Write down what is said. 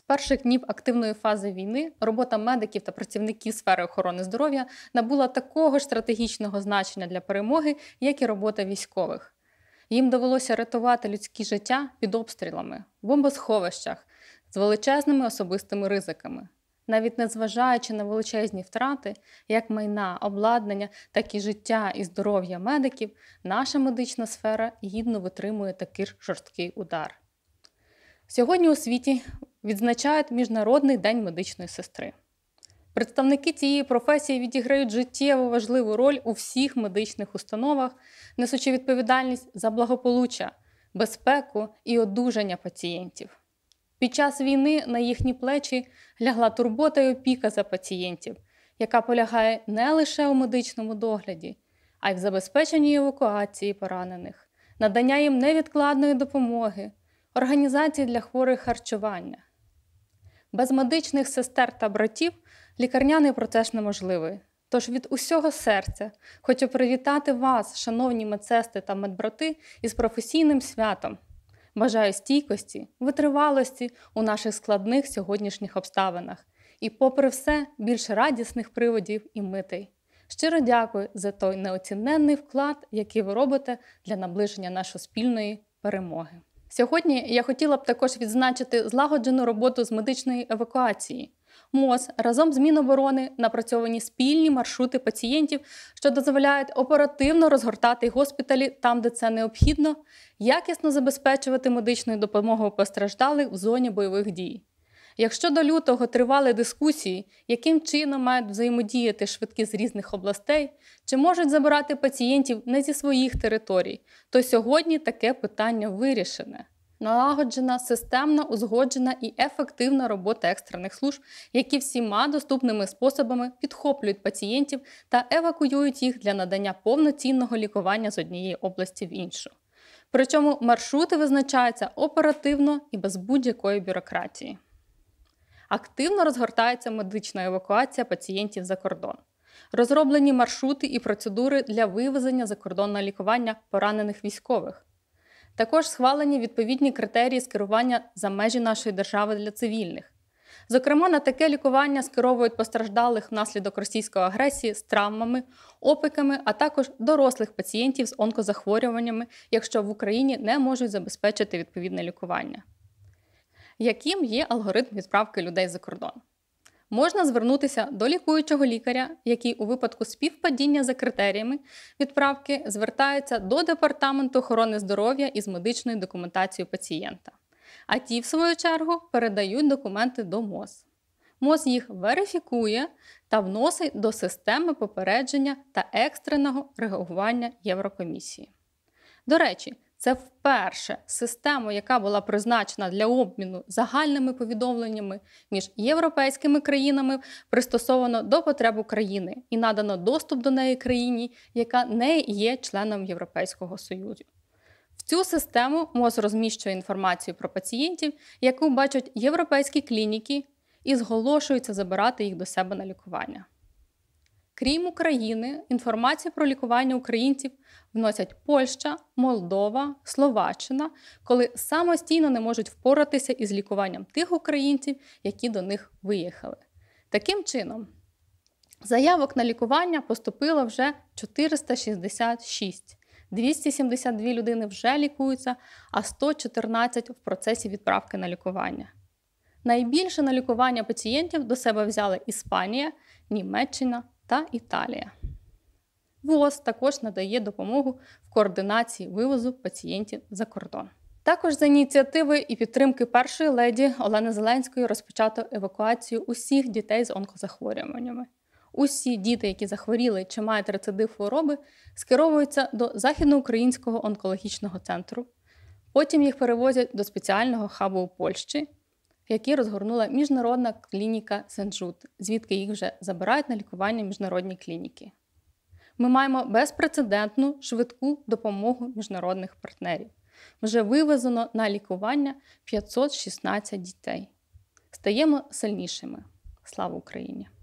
З перших днів активної фази війни робота медиків та працівників сфери охорони здоров'я набула такого ж стратегічного значення для перемоги, як і робота військових. Їм довелося рятувати людські життя під обстрілами, в бомбосховищах з величезними особистими ризиками. Навіть незважаючи на величезні втрати, як майна, обладнання, так і життя і здоров'я медиків, наша медична сфера гідно витримує такий жорсткий удар. Сьогодні у світі відзначають Міжнародний день медичної сестри. Представники цієї професії відіграють життєво важливу роль у всіх медичних установах, несучи відповідальність за благополуччя, безпеку і одужання пацієнтів. Під час війни на їхні плечі лягла турбота і опіка за пацієнтів, яка полягає не лише у медичному догляді, а й в забезпеченні евакуації поранених, надання їм невідкладної допомоги, організації для хворих харчування. Без медичних сестер та братів лікарняний процес неможливий. Тож від усього серця хочу привітати вас, шановні медсестри та медбрати, із професійним святом. Бажаю стійкості, витривалості у наших складних сьогоднішніх обставинах і, попри все, більш радісних приводів і митей. Щиро дякую за той неоціненний вклад, який ви робите для наближення нашої спільної перемоги. Сьогодні я хотіла б також відзначити злагоджену роботу з медичної евакуації. МОЗ разом з Міноборони напрацьовані спільні маршрути пацієнтів, що дозволяють оперативно розгортати госпіталі там, де це необхідно, якісно забезпечувати медичною допомогою постраждалих в зоні бойових дій. Якщо до лютого тривали дискусії, яким чином мають взаємодіяти швидкі з різних областей, чи можуть забирати пацієнтів не зі своїх територій, то сьогодні таке питання вирішене. Налагоджена, системна, узгоджена і ефективна робота екстрених служб, які всіма доступними способами підхоплюють пацієнтів та евакуюють їх для надання повноцінного лікування з однієї області в іншу. Причому маршрути визначаються оперативно і без будь-якої бюрократії активно розгортається медична евакуація пацієнтів за кордон. Розроблені маршрути і процедури для вивезення за кордон на лікування поранених військових. Також схвалені відповідні критерії скерування за межі нашої держави для цивільних. Зокрема, на таке лікування скеровують постраждалих внаслідок російської агресії з травмами, опиками, а також дорослих пацієнтів з онкозахворюваннями, якщо в Україні не можуть забезпечити відповідне лікування яким є алгоритм відправки людей за кордон. Можна звернутися до лікуючого лікаря, який у випадку співпадіння за критеріями відправки звертається до Департаменту охорони здоров'я із медичною документацією пацієнта. А ті, в свою чергу, передають документи до МОЗ. МОЗ їх верифікує та вносить до системи попередження та екстреного реагування Єврокомісії. До речі, це вперше система, яка була призначена для обміну загальними повідомленнями між європейськими країнами, пристосовано до потреб України і надано доступ до неї країні, яка не є членом Європейського Союзу. В цю систему МОЗ розміщує інформацію про пацієнтів, яку бачать європейські клініки, і зголошується забирати їх до себе на лікування. Крім України, інформацію про лікування українців вносять Польща, Молдова, Словаччина, коли самостійно не можуть впоратися із лікуванням тих українців, які до них виїхали. Таким чином, заявок на лікування поступило вже 466. 272 людини вже лікуються, а 114 в процесі відправки на лікування. Найбільше на лікування пацієнтів до себе взяли Іспанія, Німеччина та Італія. ВОЗ також надає допомогу в координації вивозу пацієнтів за кордон. Також за ініціативи і підтримки першої леді Олени Зеленської розпочато евакуацію усіх дітей з онкозахворюваннями. Усі діти, які захворіли чи мають рецидив хвороби, скеровуються до західноукраїнського онкологічного центру. Потім їх перевозять до спеціального хабу у Польщі, які розгорнула міжнародна клініка Сенджут, звідки їх вже забирають на лікування міжнародні клініки. Ми маємо безпрецедентну швидку допомогу міжнародних партнерів. Вже вивезено на лікування 516 дітей. Стаємо сильнішими. Слава Україні!